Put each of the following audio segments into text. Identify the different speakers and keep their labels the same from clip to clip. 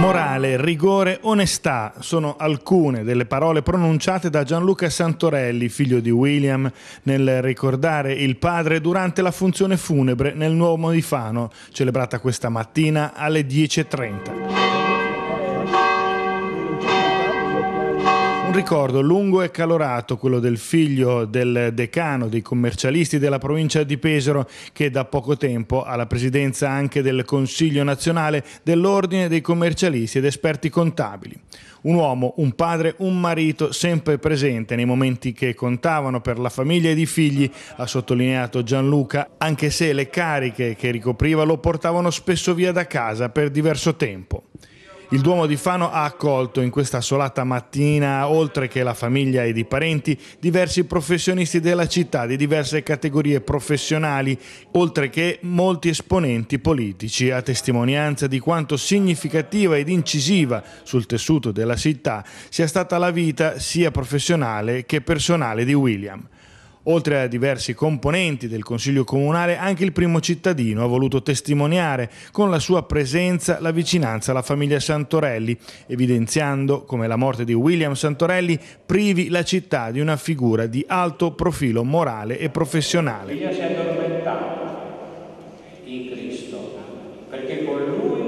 Speaker 1: Morale, rigore, onestà sono alcune delle parole pronunciate da Gianluca Santorelli, figlio di William, nel ricordare il padre durante la funzione funebre nel Nuovo Modifano, celebrata questa mattina alle 10.30. Un ricordo lungo e calorato, quello del figlio del decano dei commercialisti della provincia di Pesaro, che da poco tempo ha la presidenza anche del Consiglio nazionale dell'Ordine dei commercialisti ed esperti contabili. Un uomo, un padre, un marito sempre presente nei momenti che contavano per la famiglia ed i figli, ha sottolineato Gianluca, anche se le cariche che ricopriva lo portavano spesso via da casa per diverso tempo. Il Duomo di Fano ha accolto in questa solata mattina, oltre che la famiglia ed i parenti, diversi professionisti della città di diverse categorie professionali, oltre che molti esponenti politici, a testimonianza di quanto significativa ed incisiva sul tessuto della città sia stata la vita sia professionale che personale di William. Oltre a diversi componenti del Consiglio Comunale, anche il primo cittadino ha voluto testimoniare con la sua presenza la vicinanza alla famiglia Santorelli, evidenziando come la morte di William Santorelli privi la città di una figura di alto profilo morale e professionale.
Speaker 2: Io si è addormentato in Cristo, perché con lui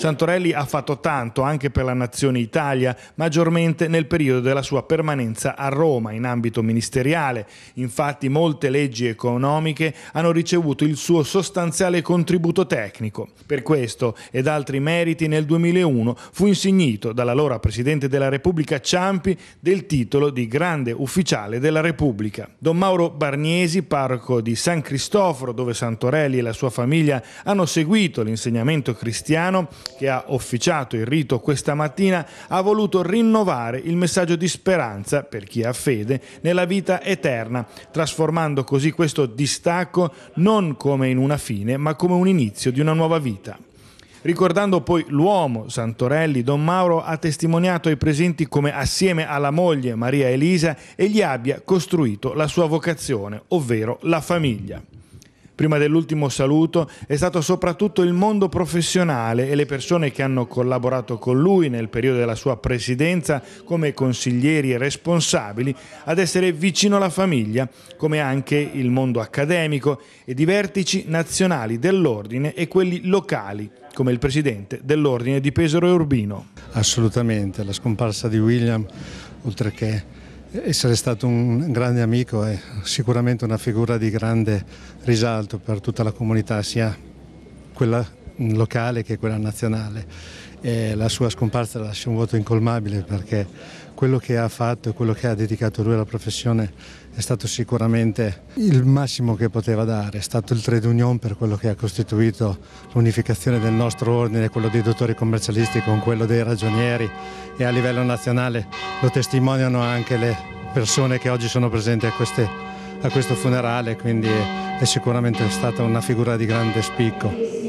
Speaker 1: Santorelli ha fatto tanto anche per la Nazione Italia, maggiormente nel periodo della sua permanenza a Roma in ambito ministeriale. Infatti molte leggi economiche hanno ricevuto il suo sostanziale contributo tecnico. Per questo ed altri meriti nel 2001 fu insignito dall'allora Presidente della Repubblica Ciampi del titolo di Grande Ufficiale della Repubblica. Don Mauro Barniesi, parco di San Cristoforo, dove Santorelli e la sua famiglia hanno seguito l'insegnamento cristiano, che ha officiato il rito questa mattina, ha voluto rinnovare il messaggio di speranza, per chi ha fede, nella vita eterna, trasformando così questo distacco non come in una fine, ma come un inizio di una nuova vita. Ricordando poi l'uomo Santorelli, Don Mauro ha testimoniato ai presenti come assieme alla moglie Maria Elisa egli abbia costruito la sua vocazione, ovvero la famiglia prima dell'ultimo saluto, è stato soprattutto il mondo professionale e le persone che hanno collaborato con lui nel periodo della sua presidenza come consiglieri e responsabili ad essere vicino alla famiglia, come anche il mondo accademico e i vertici nazionali dell'ordine e quelli locali come il presidente dell'Ordine di
Speaker 2: Pesaro e Urbino. Assolutamente, la scomparsa di William, oltre che essere stato un grande amico è sicuramente una figura di grande risalto per tutta la comunità, sia quella locale che quella nazionale. E la sua scomparsa lascia un vuoto incolmabile perché quello che ha fatto e quello che ha dedicato lui alla professione è stato sicuramente il massimo che poteva dare, è stato il trade union per quello che ha costituito l'unificazione del nostro ordine, quello dei dottori commercialisti con quello dei ragionieri e a livello nazionale lo testimoniano anche le persone che oggi sono presenti a, queste, a questo funerale, quindi è sicuramente stata una figura di grande spicco.